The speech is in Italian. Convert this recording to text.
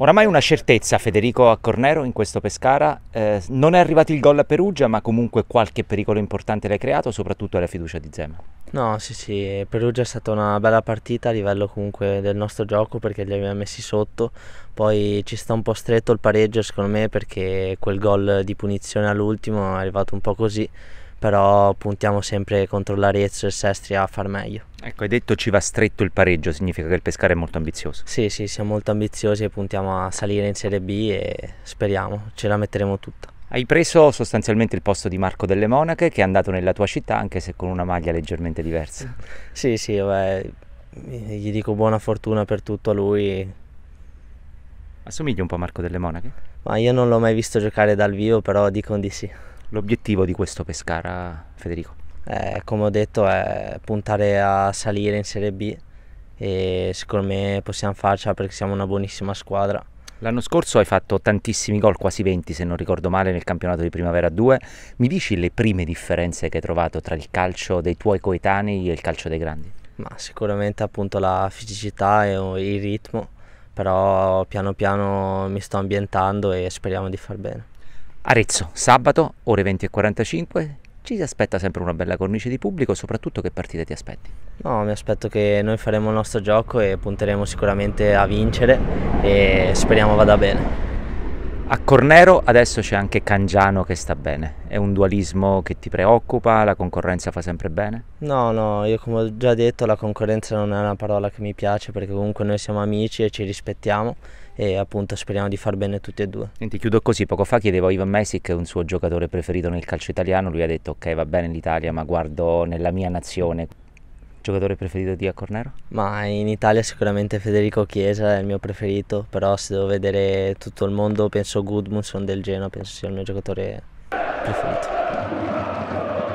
Oramai una certezza, Federico a Cornero in questo Pescara, eh, non è arrivato il gol a Perugia ma comunque qualche pericolo importante l'hai creato, soprattutto alla fiducia di Zema. No, sì sì, Perugia è stata una bella partita a livello comunque del nostro gioco perché li abbiamo messi sotto, poi ci sta un po' stretto il pareggio secondo me perché quel gol di punizione all'ultimo è arrivato un po' così, però puntiamo sempre contro l'Arezzo e il Sestri a far meglio. Ecco, hai detto ci va stretto il pareggio, significa che il Pescara è molto ambizioso. Sì, sì, siamo molto ambiziosi e puntiamo a salire in Serie B e speriamo, ce la metteremo tutta. Hai preso sostanzialmente il posto di Marco delle Monache che è andato nella tua città anche se con una maglia leggermente diversa. sì, sì, beh, gli dico buona fortuna per tutto a lui. Assomigli un po' a Marco delle Monache? Ma io non l'ho mai visto giocare dal vivo, però dicono di sì l'obiettivo di questo Pescara, Federico? Eh, come ho detto è puntare a salire in Serie B e secondo me possiamo farcela perché siamo una buonissima squadra. L'anno scorso hai fatto tantissimi gol, quasi 20 se non ricordo male, nel campionato di Primavera 2. Mi dici le prime differenze che hai trovato tra il calcio dei tuoi coetanei e il calcio dei grandi? Ma sicuramente appunto la fisicità e il ritmo, però piano piano mi sto ambientando e speriamo di far bene. Arezzo, sabato, ore 20 e 45. ci si aspetta sempre una bella cornice di pubblico, soprattutto che partite ti aspetti? No, mi aspetto che noi faremo il nostro gioco e punteremo sicuramente a vincere e speriamo vada bene. A Cornero adesso c'è anche Cangiano che sta bene, è un dualismo che ti preoccupa, la concorrenza fa sempre bene? No, no, io come ho già detto la concorrenza non è una parola che mi piace perché comunque noi siamo amici e ci rispettiamo e appunto speriamo di far bene tutti e due. Senti, chiudo così, poco fa chiedevo a Ivan Mesic, un suo giocatore preferito nel calcio italiano, lui ha detto ok va bene l'Italia ma guardo nella mia nazione giocatore preferito di Accornero? Ma in Italia sicuramente Federico Chiesa è il mio preferito, però se devo vedere tutto il mondo penso Goodmanson del Genoa, penso sia il mio giocatore preferito.